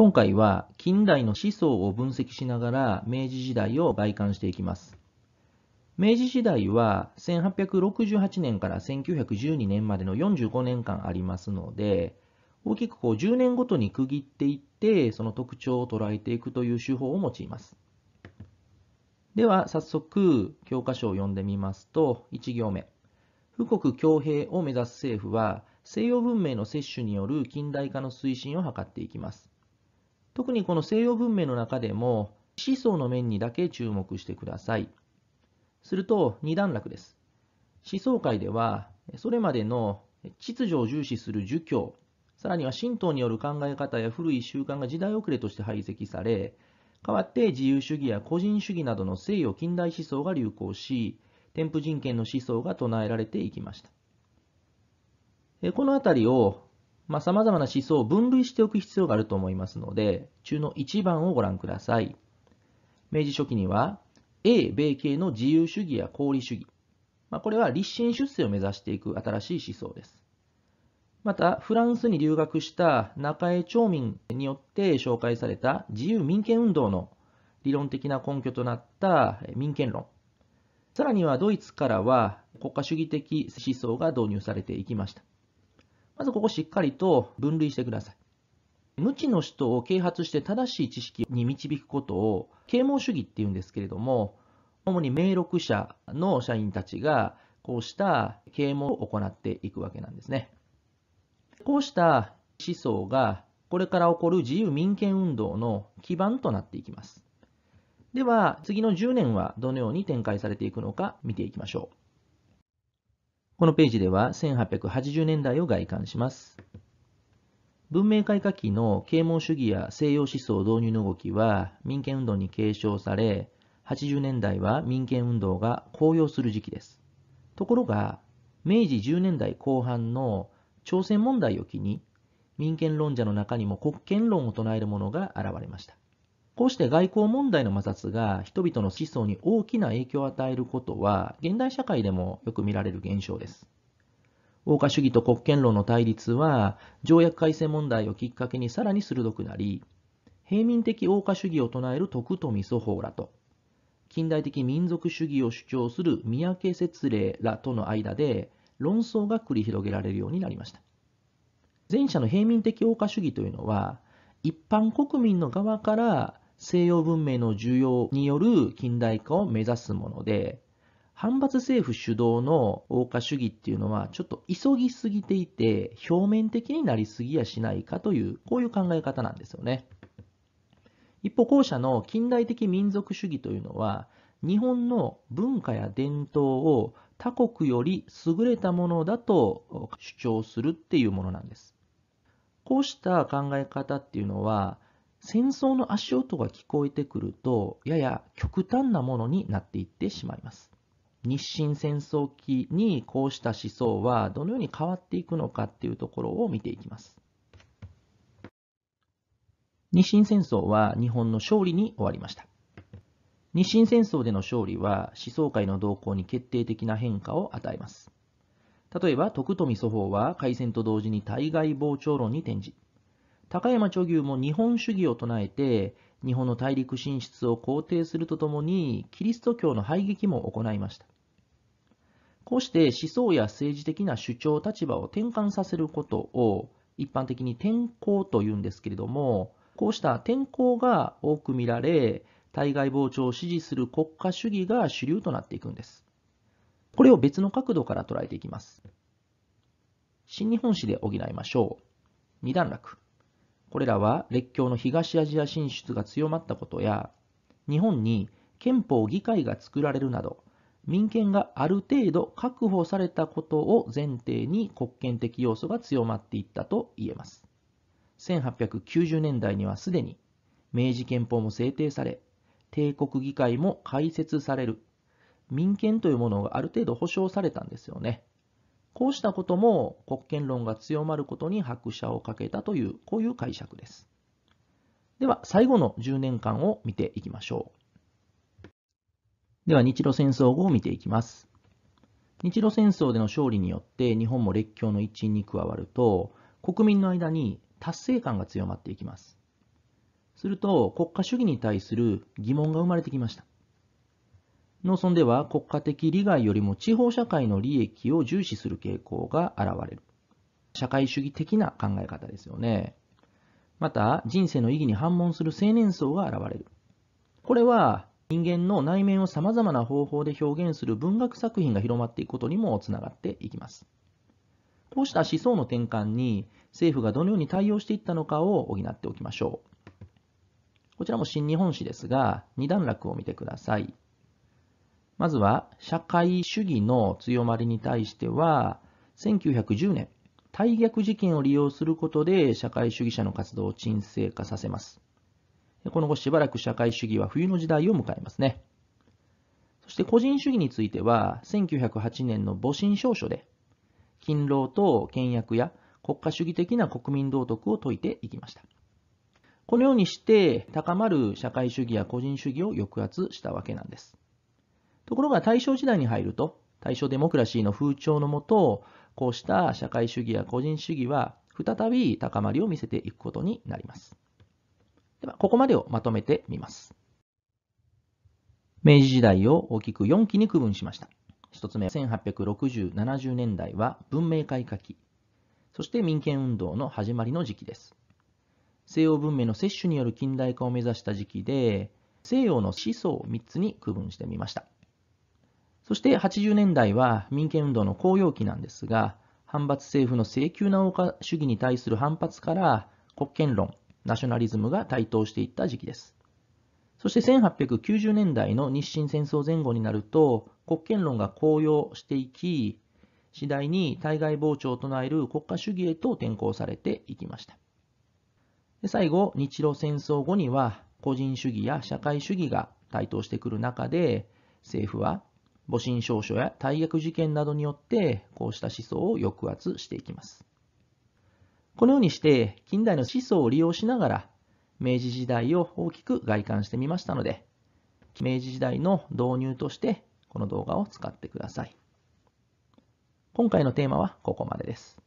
今回は近代の思想を分析しながら明治時代を媒観していきます。明治時代は1868年から1912年までの45年間ありますので、大きくこう10年ごとに区切っていって、その特徴を捉えていくという手法を用います。では早速教科書を読んでみますと1行目富国強兵を目指す政府は西洋文明の摂取による近代化の推進を図っていきます特にこの西洋文明の中でも思想の面にだけ注目してください。すると二段落です。思想界ではそれまでの秩序を重視する儒教、さらには神道による考え方や古い習慣が時代遅れとして排斥され、代わって自由主義や個人主義などの西洋近代思想が流行し、添付人権の思想が唱えられていきました。この辺りをま様々な思想を分類しておく必要があると思いますので、中の1番をご覧ください。明治初期には、英米系の自由主義や功利主義、まあ、これは立身出世を目指していく新しい思想です。また、フランスに留学した中江町民によって紹介された自由民権運動の理論的な根拠となった民権論。さらにはドイツからは国家主義的思想が導入されていきました。まずここしっかりと分類してください。無知の人を啓発して正しい知識に導くことを啓蒙主義っていうんですけれども、主に名録者の社員たちがこうした啓蒙を行っていくわけなんですね。こうした思想がこれから起こる自由民権運動の基盤となっていきます。では次の10年はどのように展開されていくのか見ていきましょう。このページでは1880年代を概観します。文明開化期の啓蒙主義や西洋思想導入の動きは民権運動に継承され、80年代は民権運動が高揚する時期です。ところが、明治10年代後半の朝鮮問題を機に、民権論者の中にも国権論を唱える者が現れました。こうして外交問題の摩擦が人々の思想に大きな影響を与えることは、現代社会でもよく見られる現象です。欧化主義と国権論の対立は、条約改正問題をきっかけにさらに鋭くなり、平民的欧化主義を唱える徳富祖法らと、近代的民族主義を主張する三宅節令らとの間で、論争が繰り広げられるようになりました。前者の平民的欧化主義というのは、一般国民の側から西洋文明の需要による近代化を目指すもので、反発政府主導の欧化主義っていうのはちょっと急ぎすぎていて表面的になりすぎやしないかというこういう考え方なんですよね。一方後者の近代的民族主義というのは日本の文化や伝統を他国より優れたものだと主張するっていうものなんです。こうした考え方っていうのは戦争の足音が聞こえてくると、やや極端なものになっていってしまいます。日清戦争期にこうした思想はどのように変わっていくのかっていうところを見ていきます。日清戦争は日本の勝利に終わりました。日清戦争での勝利は思想界の動向に決定的な変化を与えます。例えば、徳富祖法は開戦と同時に対外膨張論に転じ、高山著牛も日本主義を唱えて、日本の大陸進出を肯定するとともに、キリスト教の排撃も行いました。こうして思想や政治的な主張、立場を転換させることを一般的に転校と言うんですけれども、こうした転校が多く見られ、対外膨張を支持する国家主義が主流となっていくんです。これを別の角度から捉えていきます。新日本史で補いましょう。二段落。これらは列強の東アジア進出が強まったことや、日本に憲法議会が作られるなど、民権がある程度確保されたことを前提に国権的要素が強まっていったと言えます。1890年代にはすでに明治憲法も制定され、帝国議会も開設される、民権というものがある程度保障されたんですよね。こうしたことも国権論が強まることに拍車をかけたという、こういう解釈です。では、最後の10年間を見ていきましょう。では、日露戦争後を見ていきます。日露戦争での勝利によって日本も列強の一員に加わると、国民の間に達成感が強まっていきます。すると、国家主義に対する疑問が生まれてきました。農村では国家的利害よりも地方社会の利益を重視する傾向が現れる。社会主義的な考え方ですよね。また、人生の意義に反問する青年層が現れる。これは人間の内面を様々な方法で表現する文学作品が広まっていくことにもつながっていきます。こうした思想の転換に政府がどのように対応していったのかを補っておきましょう。こちらも新日本史ですが、二段落を見てください。まずは社会主義の強まりに対しては、1910年、大逆事件を利用することで社会主義者の活動を沈静化させます。この後しばらく社会主義は冬の時代を迎えますね。そして個人主義については、1908年の戊辰少書で、勤労と倹約や国家主義的な国民道徳を説いていきました。このようにして高まる社会主義や個人主義を抑圧したわけなんです。ところが大正時代に入ると、大正デモクラシーの風潮のもと、こうした社会主義や個人主義は再び高まりを見せていくことになります。では、ここまでをまとめてみます。明治時代を大きく4期に区分しました。1つ目、1860、70年代は文明開化期、そして民権運動の始まりの時期です。西洋文明の摂取による近代化を目指した時期で、西洋の思想を3つに区分してみました。そして80年代は民権運動の高揚期なんですが、反発政府の請求な主義に対する反発から国権論、ナショナリズムが台頭していった時期です。そして1890年代の日清戦争前後になると国権論が高揚していき、次第に対外膨張を唱える国家主義へと転向されていきました。で最後、日露戦争後には個人主義や社会主義が台頭してくる中で、政府は戊辰証書や大役事件などによってこうした思想を抑圧していきます。このようにして近代の思想を利用しながら明治時代を大きく外観してみましたので明治時代の導入としてこの動画を使ってください。今回のテーマはここまでです。